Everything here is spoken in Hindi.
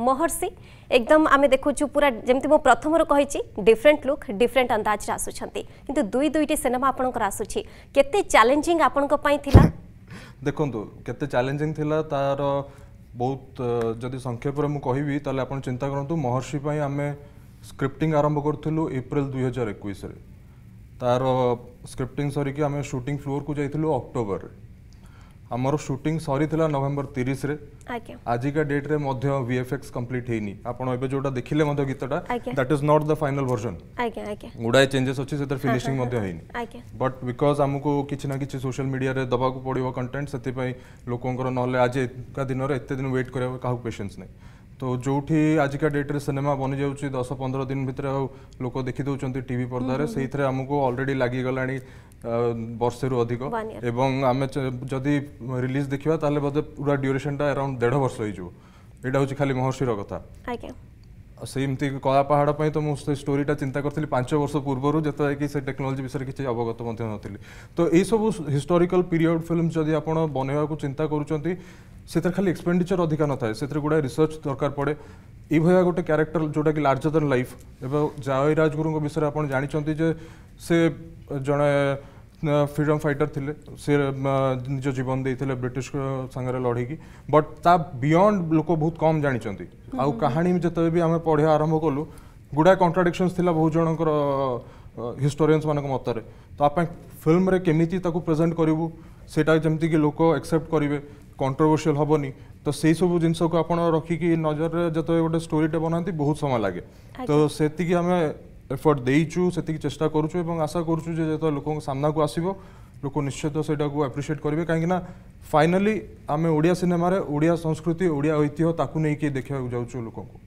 ମହର୍ଷି ଏକଦମ ଆମେ ଦେଖୁଛୁ ପୁରା ଯେମିତି ମୁଁ ପ୍ରଥମରୁ କହିଛି ଡିଫରେଣ୍ଟ ଲୁକ୍ ଡିଫରେଣ୍ଟ ଅନ୍ଦାଜରେ ଆସୁଛନ୍ତି କିନ୍ତୁ ଦୁଇ ଦୁଇଟି ସିନେମା ଆପଣଙ୍କର ଆସୁଛି କେତେ ଚ୍ୟାଲେଞ୍ଜିଂ ଆପଣଙ୍କ ପାଇଁ ଥିଲା ଦେଖନ୍ତୁ କେତେ ଚ୍ୟାଲେଞ୍ଜିଂ ଥିଲା ତାର ବହୁତ ଯଦି ସଂକ୍ଷେପରେ ମୁଁ କହିବି ତାହେଲେ ଆପଣ ଚିନ୍ତା କରନ୍ତୁ ମହର୍ଷି ପାଇଁ ଆମେ ସ୍କ୍ରିପ୍ଟିଂ ଆରମ୍ଭ କରୁଥିଲୁ ଏପ୍ରିଲ ଦୁଇ ହଜାର ଏକୋଇଶରେ ତାର ସ୍କ୍ରିପ୍ଟିଂ ସରିକି ଆମେ ସୁଟିଂ ଫ୍ଲୋର୍କୁ ଯାଇଥିଲୁ ଅକ୍ଟୋବରରେ ଆମର ସୁଟିଂ ସରିଥିଲା ନଭେମ୍ବର ତିରିଶରେ ଆଜିକା ଡେଟ୍ରେ ମଧ୍ୟ ଭିଏଫଏକ୍ସ କମ୍ପ୍ଲିଟ୍ ହେଇନି ଆପଣ ଏବେ ଯୋଉଟା ଦେଖିଲେ ମଧ୍ୟ ଗୀତଟା that is not the final version ଗୁଡ଼ାଏ ଚେଞ୍ଜେସ୍ ଅଛି ସେଥିରେ ଫିନିସିଂ ମଧ୍ୟ ହେଇନି ବଟ୍ ବିକଜ୍ ଆମକୁ କିଛି ନା କିଛି ସୋସିଆଲ ମିଡ଼ିଆରେ ଦେବାକୁ ପଡ଼ିବ କଣ୍ଟେଣ୍ଟ ସେଥିପାଇଁ ଲୋକଙ୍କର ନହେଲେ ଆଜି ଏକା ଦିନରେ ଏତେ ଦିନ ୱେଟ୍ କରିବାକୁ କାହାକୁ ପେସେନ୍ସ ନାହିଁ তো ଯେଉଁଠି ଆଜିକା ଡେଟ୍ରେ ସିନେମା ବନିଯାଉଛି ଦଶ ପନ୍ଦର ଦିନ ଭିତରେ ଆଉ ଲୋକ ଦେଖିଦେଉଛନ୍ତି ଟିଭି ପର୍ଦ୍ଦାରେ ସେଇଥିରେ ଆମକୁ ଅଲରେଡ଼ି ଲାଗିଗଲାଣି ବର୍ଷେରୁ ଅଧିକ ଏବଂ ଆମେ ଯଦି ରିଲିଜ୍ ଦେଖିବା ତାହେଲେ ବୋଧେ ପୁରା ଡ୍ୟୁରେସନ୍ଟା ଆରାଉଣ୍ଡ ଦେଢ଼ ବର୍ଷ ହେଇଯିବ ଏଇଟା ହେଉଛି ଖାଲି ମହର୍ଷିର କଥା ଆଜ୍ଞା सेमती कलापहाड़ तो मुझे स्टोरीटा चिंता करी पांच वर्ष पूर्व जितने कि टेक्नोलोजी विषय किसी अवगत नी तो यही सब हिस्टोरिकल पीरियड फिल्म जब आप बनवा को चिंता करुँच से खाली एक्सपेडिचर अधिका न था से गुड़ाए रिसर्च दरकार पड़े ये भाया गोटे क्यारेक्टर जोटा कि लार्जर दैन लाइफ एवं जावई विषय आप जानते जे से जड़े फ्रीडम फाइटर थे सी निज जीवन दे ब्रिटिश सांगे लड़ेगी बट ता बियंड लोक बहुत कम जानते हम्म, आ हम्म। कहानी भी आम पढ़ा आरंभ कलु गुड़ाए कंट्राडिक्शन बहुत जन हिस्टोरीयस मान मत तो आप फिल्म केमी प्रेजेट करूँ से जमीक लोक एक्सेप्ट करेंगे कंट्रोवर्सील हेनी तो से सब जिन रखिक नजर जो गोटे स्टोरीटे बनाती बहुत समय लगे अच्छा। तो से एफर्ट देचु से चेस्ट करुँ आशा करुँ जो लोकना को आसो लोक निश्चित से आप्रिसीएट करेंगे कहीं फाइनाली आम ओडिया सिनेमार ओडिया संस्कृति ओडिया ऐतिह्य देखा जाऊँ लोक